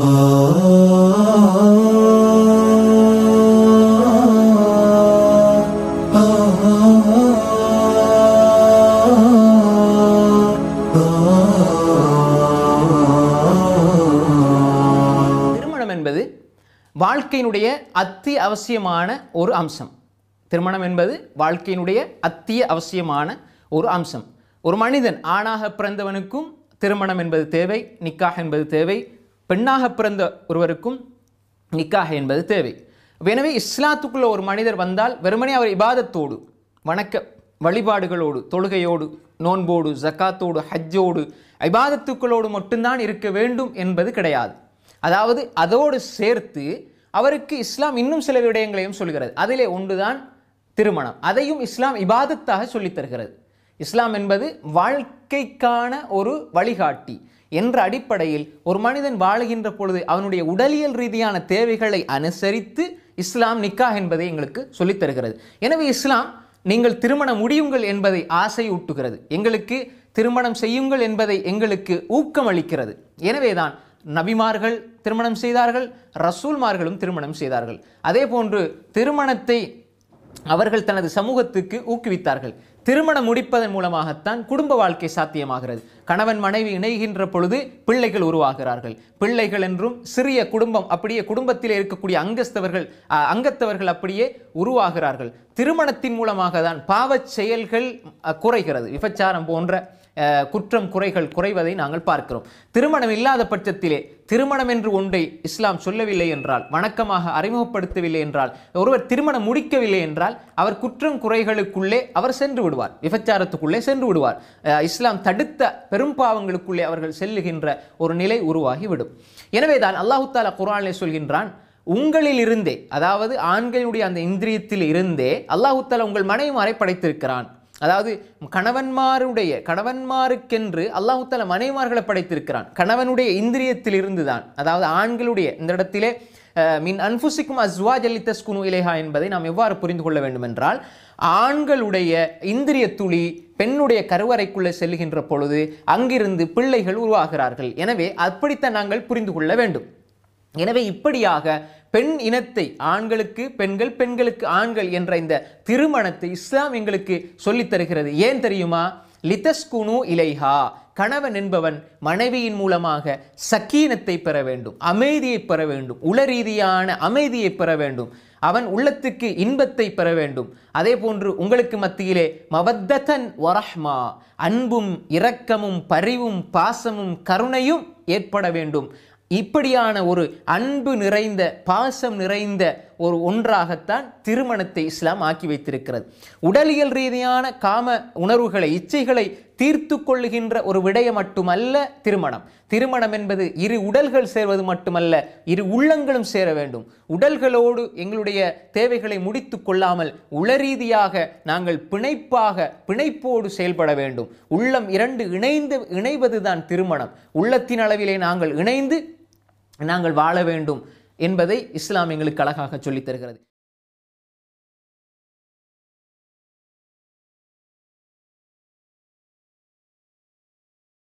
வாழ்க்கையினுடைய அத்தி அவசியமான ஒரு அம்சம் திருமணம் என்பது வாழ்க்கையினுடைய அத்திய அவசியமான ஒரு அம்சம் ஒரு மனிதன் ஆணாக பிறந்தவனுக்கும் திருமணம் என்பது தேவை நிக்காக என்பது தேவை பெண்ணாக பிறந்த ஒருவருக்கும் நிக்காக என்பது தேவை எனவே இஸ்லாத்துக்குள்ளே ஒரு மனிதர் வந்தால் வெறுமனே அவர் இபாதத்தோடு வணக்க வழிபாடுகளோடு தொழுகையோடு நோன்போடு ஜக்காத்தோடு ஹஜ்ஜோடு ஐபாதத்துக்களோடு மட்டும்தான் இருக்க வேண்டும் என்பது கிடையாது அதாவது அதோடு சேர்த்து அவருக்கு இஸ்லாம் இன்னும் சில விடயங்களையும் சொல்கிறது அதிலே ஒன்றுதான் திருமணம் அதையும் இஸ்லாம் இபாதத்தாக சொல்லித்தருகிறது இஸ்லாம் என்பது வாழ்க்கைக்கான ஒரு வழிகாட்டி என்ற அடிப்படையில் ஒரு மனிதன் வாழுகின்ற பொழுது அவனுடைய உடலியல் ரீதியான தேவைகளை அனுசரித்து இஸ்லாம் நிக்கா என்பதை எங்களுக்கு சொல்லித்தருகிறது எனவே இஸ்லாம் நீங்கள் திருமணம் முடியுங்கள் என்பதை ஆசை ஊட்டுகிறது எங்களுக்கு திருமணம் செய்யுங்கள் என்பதை எங்களுக்கு ஊக்கமளிக்கிறது எனவேதான் நபிமார்கள் திருமணம் செய்தார்கள் ரசூல்மார்களும் திருமணம் செய்தார்கள் அதே போன்று திருமணத்தை அவர்கள் தனது சமூகத்துக்கு ஊக்குவித்தார்கள் திருமணம் முடிப்பதன் மூலமாகத்தான் குடும்ப வாழ்க்கை சாத்தியமாகிறது கணவன் மனைவி இணைகின்ற பொழுது பிள்ளைகள் உருவாகிறார்கள் பிள்ளைகள் என்றும் சிறிய குடும்பம் அப்படியே குடும்பத்தில் இருக்கக்கூடிய அங்கஸ்தவர்கள் அங்கத்தவர்கள் அப்படியே உருவாகிறார்கள் திருமணத்தின் மூலமாக தான் பாவச் செயல்கள் குறைகிறது விபச்சாரம் போன்ற குற்றம் குறைகள் குறைவதை நாங்கள் பார்க்கிறோம் திருமணம் இல்லாத பட்சத்திலே திருமணம் என்று ஒன்றை இஸ்லாம் சொல்லவில்லை என்றால் வணக்கமாக அறிமுகப்படுத்தவில்லை என்றால் ஒருவர் திருமணம் முடிக்கவில்லை என்றால் அவர் குற்றம் குறைகளுக்குள்ளே அவர் சென்று விடுவார் விபச்சாரத்துக்குள்ளே சென்று விடுவார் இஸ்லாம் தடுத்த பெரும் பாவங்களுக்குள்ளே அவர்கள் செல்லுகின்ற ஒரு நிலை உருவாகிவிடும் எனவேதான் அல்லாஹு தாலா குரானை சொல்கின்றான் உங்களில் இருந்தே அதாவது ஆண்களுடைய அந்த இந்திரியத்தில் இருந்தே அல்லாஹு உங்கள் உங்கள் மனைவிமாரை படைத்திருக்கிறான் அதாவது கணவன்மாருடைய கணவன்மாருக்கென்று அல்லாஹுத்தால மனைவார்களை படைத்திருக்கிறான் கணவனுடைய இந்திரியத்திலிருந்து தான் அதாவது ஆண்களுடைய இந்த இடத்திலே மின் அன்புசிக்கும் அஸ்வா அலி குனு இலேஹா என்பதை நாம் எவ்வாறு புரிந்து கொள்ள வேண்டுமென்றால் ஆண்களுடைய இந்திரிய துளி பெண்ணுடைய கருவறைக்குள்ளே செல்கின்ற பொழுது அங்கிருந்து பிள்ளைகள் உருவாகிறார்கள் எனவே அப்படித்தான் நாங்கள் புரிந்து கொள்ள வேண்டும் எனவே இப்படியாக பெண் இனத்தை ஆண்களுக்கு பெண்கள் பெண்களுக்கு ஆண்கள் என்ற இந்த திருமணத்தை இஸ்லாம் எங்களுக்கு சொல்லித் தருகிறது ஏன் தெரியுமா லிதஸ்குனு இலைஹா கணவன் என்பவன் மனைவியின் மூலமாக சக்கீனத்தை பெற வேண்டும் அமைதியை பெற வேண்டும் உள ரீதியான அமைதியை பெற வேண்டும் அவன் உள்ளத்துக்கு இன்பத்தை பெற வேண்டும் அதே போன்று உங்களுக்கு மத்தியிலே மவத்ததன் வரஹ்மா அன்பும் இரக்கமும் பரிவும் பாசமும் கருணையும் ஏற்பட வேண்டும் இப்படியான ஒரு அன்பு நிறைந்த பாசம் நிறைந்த ஒரு ஒன்றாகத்தான் திருமணத்தை இஸ்லாம் ஆக்கி வைத்திருக்கிறது உடலியல் ரீதியான காம உணர்வுகளை இச்சைகளை தீர்த்து கொள்ளுகின்ற ஒரு விடயம் மட்டுமல்ல திருமணம் திருமணம் என்பது இரு உடல்கள் சேர்வது மட்டுமல்ல இரு உள்ளங்களும் சேர வேண்டும் உடல்களோடு எங்களுடைய தேவைகளை முடித்து கொள்ளாமல் உளரீதியாக நாங்கள் பிணைப்பாக பிணைப்போடு செயல்பட வேண்டும் உள்ளம் இரண்டு இணைந்து இணைவதுதான் திருமணம் உள்ளத்தின் அளவிலே நாங்கள் இணைந்து நாங்கள் வாழ வேண்டும் என்பதை இஸ்லாம் எங்களுக்கு அழகாக சொல்லித் தருகிறது